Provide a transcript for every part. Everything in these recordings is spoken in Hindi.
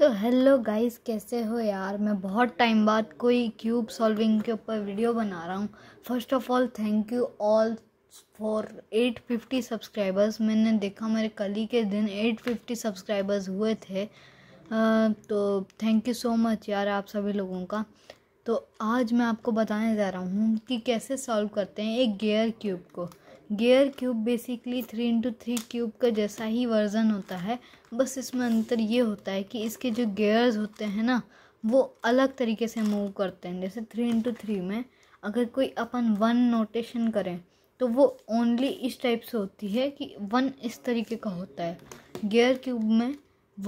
तो हेलो गाइस कैसे हो यार मैं बहुत टाइम बाद कोई क्यूब सॉल्विंग के ऊपर वीडियो बना रहा हूँ first of all thank you all for 850 subscribers मैंने देखा मेरे कल ही के दिन 850 सब्सक्राइबर्स हुए थे तो थैंक यू सो मच यार आप सभी लोगों का तो आज मैं आपको बताने जा रहा हूँ कि कैसे सॉल्व करते हैं एक गेयर क्यूब को gear cube basically three into three cube का जैसा ही वर्ज़न होता है बस इसमें अंतर ये होता है कि इसके जो गेयर्स होते हैं ना वो अलग तरीके से मूव करते हैं जैसे थ्री इंटू थ्री में अगर कोई अपन वन नोटेशन करें तो वो ओनली इस टाइप से होती है कि वन इस तरीके का होता है गियर क्यूब में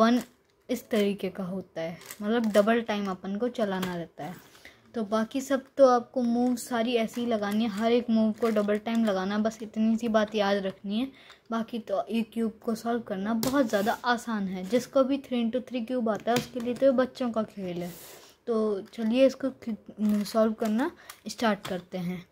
वन इस तरीके का होता है मतलब डबल टाइम अपन को चलाना रहता है तो बाकी सब तो आपको मूव सारी ऐसी ही लगानी है हर एक मूव को डबल टाइम लगाना बस इतनी सी बात याद रखनी है बाकी तो ये क्यूब को सॉल्व करना बहुत ज़्यादा आसान है जिसको भी थ्री इंटू थ्री क्यूब आता है उसके लिए तो बच्चों का खेल है तो चलिए इसको सॉल्व करना स्टार्ट करते हैं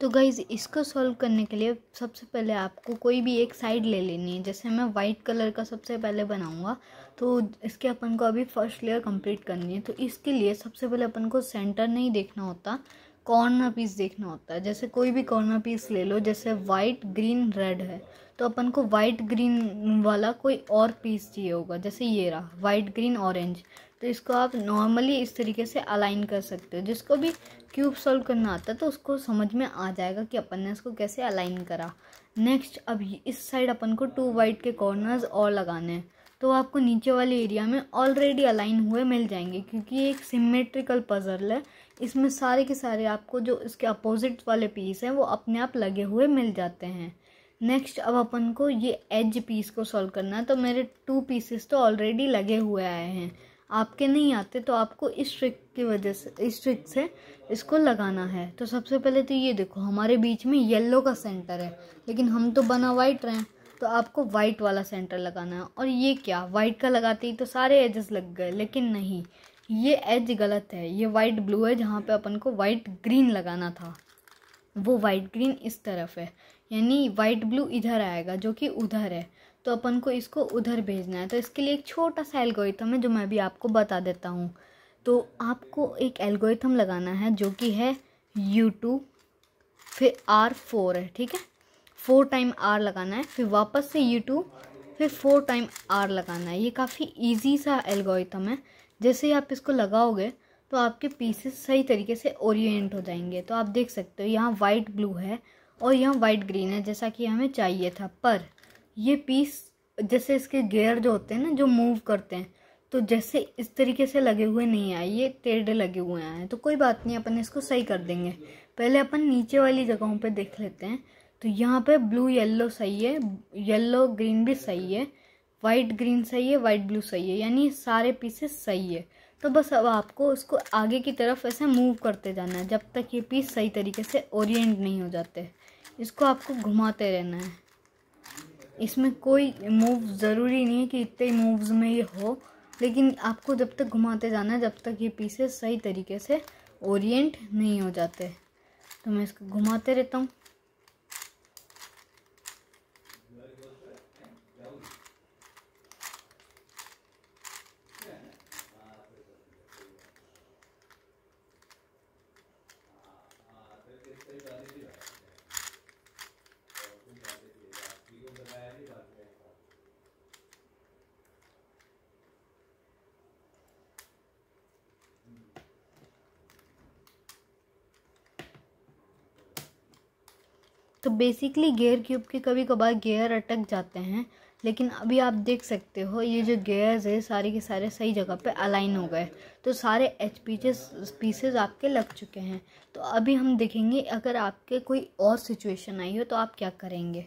तो गाइज़ इसको सॉल्व करने के लिए सबसे पहले आपको कोई भी एक साइड ले लेनी है जैसे मैं वाइट कलर का सबसे पहले बनाऊंगा तो इसके अपन को अभी फर्स्ट लेयर कंप्लीट करनी है तो इसके लिए सबसे पहले अपन को सेंटर नहीं देखना होता कॉर्नर पीस देखना होता है जैसे कोई भी कॉर्नर पीस ले लो जैसे वाइट ग्रीन रेड है तो अपन को वाइट ग्रीन वाला कोई और पीस चाहिए होगा जैसे ये रहा वाइट ग्रीन ऑरेंज तो इसको आप नॉर्मली इस तरीके से अलाइन कर सकते हो जिसको भी क्यूब सॉल्व करना आता है तो उसको समझ में आ जाएगा कि अपन ने इसको कैसे अलाइन करा नेक्स्ट अब इस साइड अपन को टू वाइट के कॉर्नर्स और लगाने हैं तो आपको नीचे वाले एरिया में ऑलरेडी अलाइन हुए मिल जाएंगे क्योंकि ये एक सिमेट्रिकल पजल है इसमें सारे के सारे आपको जो इसके अपोजिट वाले पीस हैं वो अपने आप लगे हुए मिल जाते हैं नेक्स्ट अब अपन को ये एज पीस को सॉल्व करना है तो मेरे टू पीसेस तो ऑलरेडी लगे हुए आए हैं आपके नहीं आते तो आपको इस ट्रिक की वजह से इस ट्रिक से इसको लगाना है तो सबसे पहले तो ये देखो हमारे बीच में येलो का सेंटर है लेकिन हम तो बना वाइट रहे हैं तो आपको वाइट वाला सेंटर लगाना है और ये क्या वाइट का लगाते ही तो सारे एजेस लग गए लेकिन नहीं ये एज गलत है ये वाइट ब्लू है जहाँ पे अपन को वाइट ग्रीन लगाना था वो वाइट ग्रीन इस तरफ है यानी वाइट ब्लू इधर आएगा जो कि उधर है तो अपन को इसको उधर भेजना है तो इसके लिए एक छोटा सा एल्गोरिथम है जो मैं भी आपको बता देता हूँ तो आपको एक एल्गोरिथम लगाना है जो कि है यू टू फिर आर फोर है ठीक है फोर टाइम आर लगाना है फिर वापस से यू टू फिर फोर टाइम आर लगाना है ये काफ़ी इजी सा एल्गोरिथम है जैसे ही आप इसको लगाओगे तो आपके पीसेस सही तरीके से ओरिएंट हो जाएंगे तो आप देख सकते हो यहाँ वाइट ब्लू है और यहाँ वाइट ग्रीन है जैसा कि हमें चाहिए था पर ये पीस जैसे इसके गेयर जो होते हैं ना जो मूव करते हैं तो जैसे इस तरीके से लगे हुए नहीं आए ये टेढ़े लगे हुए आए हैं तो कोई बात नहीं अपन इसको सही कर देंगे पहले अपन नीचे वाली जगहों पे देख लेते हैं तो यहाँ पे ब्लू येलो सही है येलो ग्रीन भी सही है वाइट ग्रीन सही है वाइट ब्लू सही है यानी सारे पीसेस सही है तो बस अब आपको उसको आगे की तरफ ऐसे मूव करते जाना है जब तक ये पीस सही तरीके से ओरिएंट नहीं हो जाते इसको आपको घुमाते रहना है इसमें कोई मूव ज़रूरी नहीं है कि इतने मूव्स में ये हो लेकिन आपको जब तक घुमाते जाना है जब तक ये पीसेस सही तरीके से ओरिएंट नहीं हो जाते तो मैं इसको घुमाते रहता हूँ तो बेसिकली गेयर क्यूब के कभी कभार गेयर अटक जाते हैं लेकिन अभी आप देख सकते हो ये जो गेयर्स है सारे के सारे सही जगह पे अलाइन हो गए तो सारे एच पीचेस पीसेज आपके लग चुके हैं तो अभी हम देखेंगे अगर आपके कोई और सिचुएशन आई हो तो आप क्या करेंगे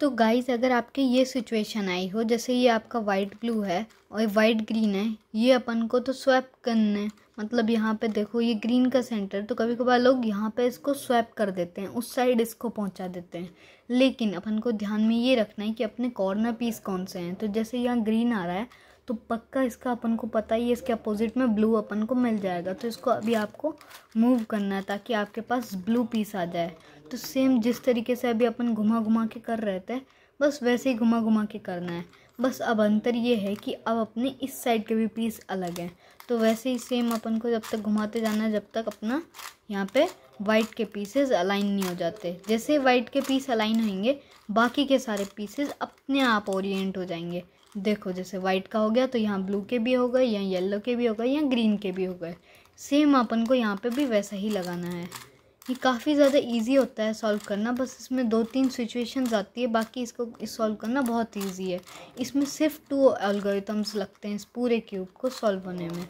तो गाइस अगर आपके ये सिचुएशन आई हो जैसे ये आपका वाइट ब्लू है और वाइट ग्रीन है ये अपन को तो स्वैप करना है मतलब यहाँ पे देखो ये ग्रीन का सेंटर तो कभी कभार लोग यहाँ पे इसको स्वैप कर देते हैं उस साइड इसको पहुँचा देते हैं लेकिन अपन को ध्यान में ये रखना है कि अपने कॉर्नर पीस कौन से हैं तो जैसे यहाँ ग्रीन आ रहा है तो पक्का इसका अपन को पता ही है इसके अपोजिट में ब्लू अपन को मिल जाएगा तो इसको अभी आपको मूव करना है ताकि आपके पास ब्लू पीस आ जाए तो सेम जिस तरीके से अभी अपन घुमा घुमा के कर रहे थे बस वैसे ही घुमा घुमा के करना है बस अब अंतर ये है कि अब अपने इस साइड के भी पीस अलग हैं तो वैसे ही सेम अपन को जब तक घुमाते जाना है जब तक अपना यहाँ पे वाइट के पीसेस अलाइन नहीं हो जाते जैसे वाइट के पीस अलाइन होंगे बाकी के सारे पीसेस अपने आप ओरिएंट हो जाएंगे देखो जैसे वाइट का हो गया तो यहाँ ब्लू के भी हो गए या येलो के भी हो गए या ग्रीन के भी हो गए सेम अपन को यहाँ पे भी वैसा ही लगाना है ये काफ़ी ज़्यादा इजी होता है सॉल्व करना बस इसमें दो तीन सिचुएशंस आती है बाकी इसको इस सॉल्व करना बहुत इजी है इसमें सिर्फ टू एल्गोरिथम्स लगते हैं इस पूरे क्यूब को सॉल्व होने में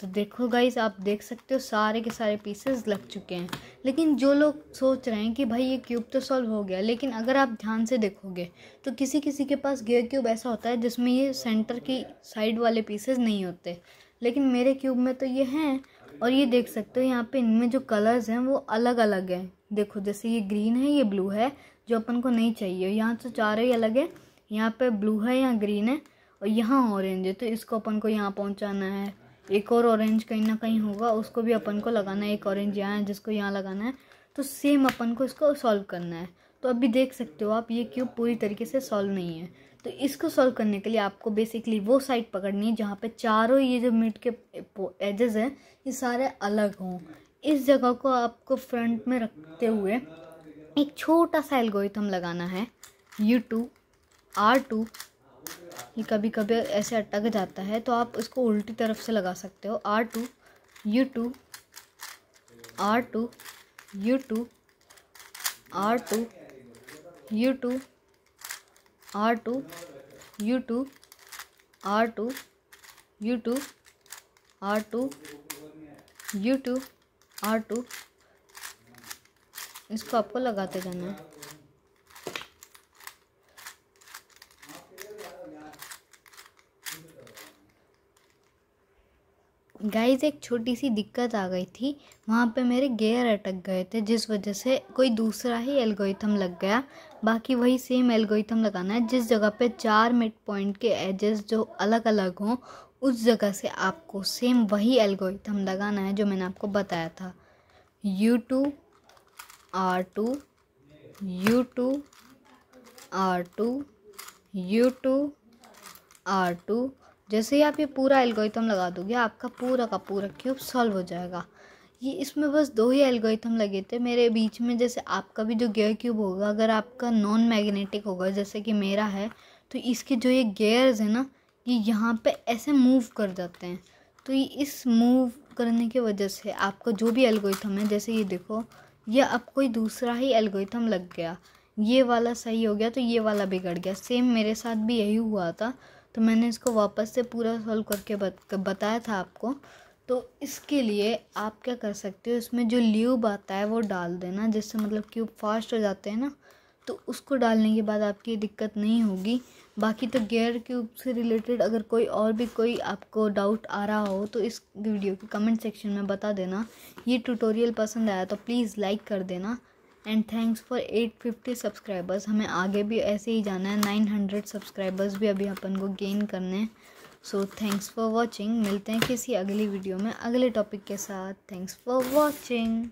तो देखो गाइज आप देख सकते हो सारे के सारे पीसेस लग चुके हैं लेकिन जो लोग सोच रहे हैं कि भाई ये क्यूब तो सॉल्व हो गया लेकिन अगर आप ध्यान से देखोगे तो किसी किसी के पास गेयर क्यूब ऐसा होता है जिसमें ये सेंटर की साइड वाले पीसेज नहीं होते लेकिन मेरे क्यूब में तो ये हैं और ये देख सकते हो यहाँ पे इनमें जो कलर्स हैं वो अलग अलग हैं देखो जैसे ये ग्रीन है ये ब्लू है जो अपन को नहीं चाहिए यहाँ तो चार ही अलग है यहाँ पे ब्लू है यहाँ ग्रीन है और यहाँ ऑरेंज है तो इसको अपन को यहाँ पहुँचाना है एक और ऑरेंज कहीं ना कहीं होगा उसको भी अपन को लगाना है एक ऑरेंज यहाँ है जिसको यहाँ लगाना है तो सेम अपन को इसको सॉल्व करना है तो अभी देख सकते हो आप ये क्यूब पूरी तरीके से सॉल्व नहीं है तो इसको सॉल्व करने के लिए आपको बेसिकली वो साइड पकड़नी है जहाँ पे चारों ये जो मिड के एजेस हैं ये सारे अलग हों इस जगह को आपको फ्रंट में रखते हुए एक छोटा सा एल्गोरिथम लगाना है यू टू आर टू ये कभी कभी ऐसे अटक जाता है तो आप उसको उल्टी तरफ से लगा सकते हो R two U two R two U two R two U two R two U two R two U two R two U two R two इसको आपको लगाते जाना है गाइज एक छोटी सी दिक्कत आ गई थी वहाँ पे मेरे गेयर अटक गए थे जिस वजह से कोई दूसरा ही एल्गोइथम लग गया बाकी वही सेम एल्गोरिथम लगाना है जिस जगह पे चार मिड पॉइंट के एजेस जो अलग अलग हों उस जगह से आपको सेम वही एल्गोरिथम लगाना है जो मैंने आपको बताया था U two R two U two R two U two R two जैसे ही आप ये पूरा एल्गोरिथम लगा दोगे आपका पूरा का पूरा क्यूब सॉल्व हो जाएगा ये इसमें बस दो ही एल्गोरिथम लगे थे मेरे बीच में जैसे आपका भी जो गेयर क्यूब होगा अगर आपका नॉन मैग्नेटिक होगा जैसे कि मेरा है तो इसके जो ये गेयर्स हैं ना ये यहाँ पे ऐसे मूव कर जाते हैं तो ये इस मूव करने की वजह से आपका जो भी एल्गोरिथम है जैसे ये देखो ये अब कोई दूसरा ही एल्गोरिथम लग गया ये वाला सही हो गया तो ये वाला बिगड़ गया सेम मेरे साथ भी यही हुआ था तो मैंने इसको वापस से पूरा सॉल्व करके बताया था आपको तो इसके लिए आप क्या कर सकते हो इसमें जो ल्यूब आता है वो डाल देना जिससे मतलब क्यूब फास्ट हो जाते हैं ना तो उसको डालने के बाद आपकी दिक्कत नहीं होगी बाकी तो गेयर क्यूब से रिलेटेड अगर कोई और भी कोई आपको डाउट आ रहा हो तो इस वीडियो के कमेंट सेक्शन में बता देना ये ट्यूटोरियल पसंद आया तो प्लीज़ लाइक कर देना एंड थैंक्स फॉर 850 सब्सक्राइबर्स हमें आगे भी ऐसे ही जाना है 900 सब्सक्राइबर्स भी अभी अपन को गेन करने हैं सो थैंक्स फॉर वॉचिंग मिलते हैं किसी अगली वीडियो में अगले टॉपिक के साथ थैंक्स फॉर वॉचिंग